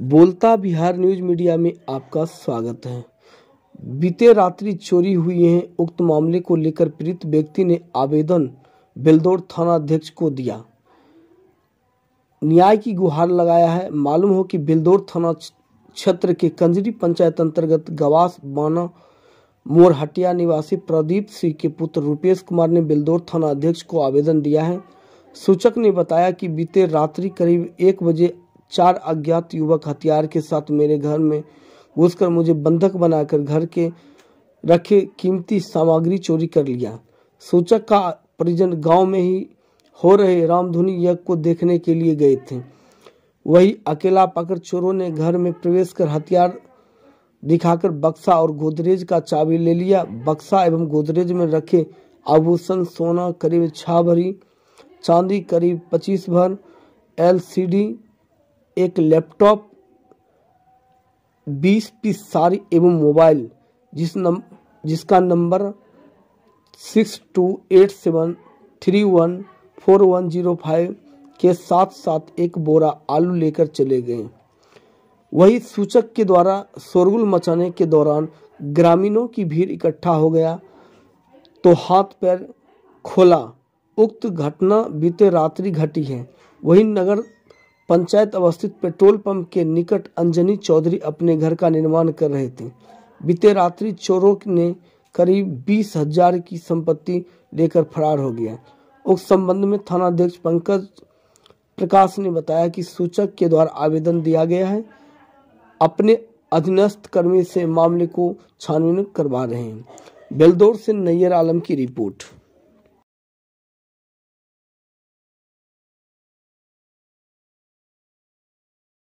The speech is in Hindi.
बोलता बिहार न्यूज मीडिया में आपका स्वागत है बीते रात्रि चोरी हुई है उक्त मामले को लेकर पीड़ित व्यक्ति ने आवेदन बेलदौर थाना अध्यक्ष को दिया न्याय की गुहार लगाया है मालूम हो कि बेलदौर थाना क्षेत्र के कंजरी पंचायत अंतर्गत गवास बाना मोरहटिया निवासी प्रदीप सिंह के पुत्र रुपेश कुमार ने बेलदौर थाना अध्यक्ष को आवेदन दिया है सूचक ने बताया कि बीते रात्रि करीब एक बजे चार अज्ञात युवक हथियार के साथ मेरे घर में घुसकर मुझे बंधक बनाकर घर के रखे कीमती सामग्री चोरी कर लिया सूचक का परिजन गांव में ही हो रहे रामधुनि यज्ञ को देखने के लिए गए थे वही अकेला पकड़ चोरों ने घर में प्रवेश कर हथियार दिखाकर बक्सा और गोदरेज का चाबी ले लिया बक्सा एवं गोदरेज में रखे आभूषण सोना करीब छह भरी चांदी करीब पच्चीस भर एलसीडी एक लैपटॉप बीस पीस सारी एवं मोबाइल जिस नम जिसका number six two eight seven three one four one zero five के साथ साथ एक बोरा आलू लेकर चले गए वही सूचक के द्वारा शोरगुल मचाने के दौरान ग्रामीणों की भीड़ इकट्ठा हो गया तो हाथ पैर खोला उक्त घटना बीते रात्रि घटी है वही नगर पंचायत अवस्थित पेट्रोल पंप के निकट अंजनी चौधरी अपने घर का निर्माण कर रहे थे बीते रात्रि चोरों ने करीब बीस हजार की संपत्ति लेकर फरार हो गया उस संबंध में थानाध्यक्ष पंकज प्रकाश ने बताया कि सूचक के द्वारा आवेदन दिया गया है अपने अधीनस्थ कर्मी से मामले को छानबीन करवा रहे हैं बेलदौर से नैयर आलम की रिपोर्ट